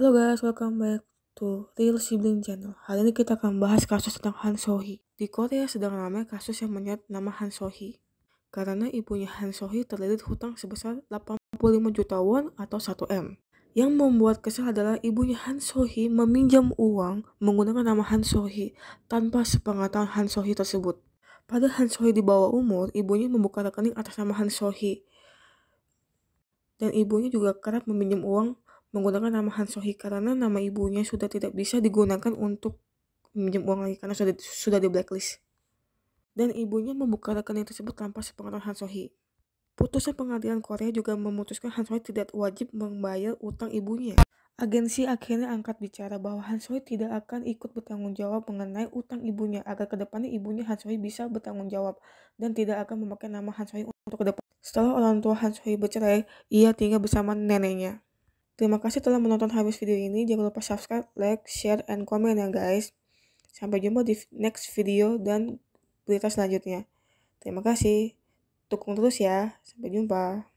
Halo guys, welcome back to Real Sibling Channel. Hari ini kita akan bahas kasus tentang Han Sohee. Di Korea sedang ramai kasus yang menyeret nama Han Sohee karena ibunya Han Sohee terlilit hutang sebesar 85 juta won atau 1 M. Yang membuat kesal adalah ibunya Han Sohee meminjam uang menggunakan nama Han Sohee tanpa sepengetahuan Han Sohee tersebut. Pada Han Sohee di bawah umur, ibunya membuka rekening atas nama Han Sohee. Dan ibunya juga kerap meminjam uang menggunakan nama Hansohi karena nama ibunya sudah tidak bisa digunakan untuk meminjam uang lagi karena sudah sudah di blacklist. Dan ibunya membuka rekening tersebut tanpa sepengetahuan Hansohi. Putusan pengadilan Korea juga memutuskan Hansohi tidak wajib membayar utang ibunya. Agensi akhirnya angkat bicara bahwa Hansohi tidak akan ikut bertanggung jawab mengenai utang ibunya agar kedepannya ibunya Hansohi bisa bertanggung jawab dan tidak akan memakai nama Hansohi untuk kedepan. Setelah orang tua Hansohi bercerai, ia tinggal bersama neneknya. Terima kasih telah menonton habis video ini. Jangan lupa subscribe, like, share, and comment ya guys. Sampai jumpa di next video dan berita selanjutnya. Terima kasih. Dukung terus ya. Sampai jumpa.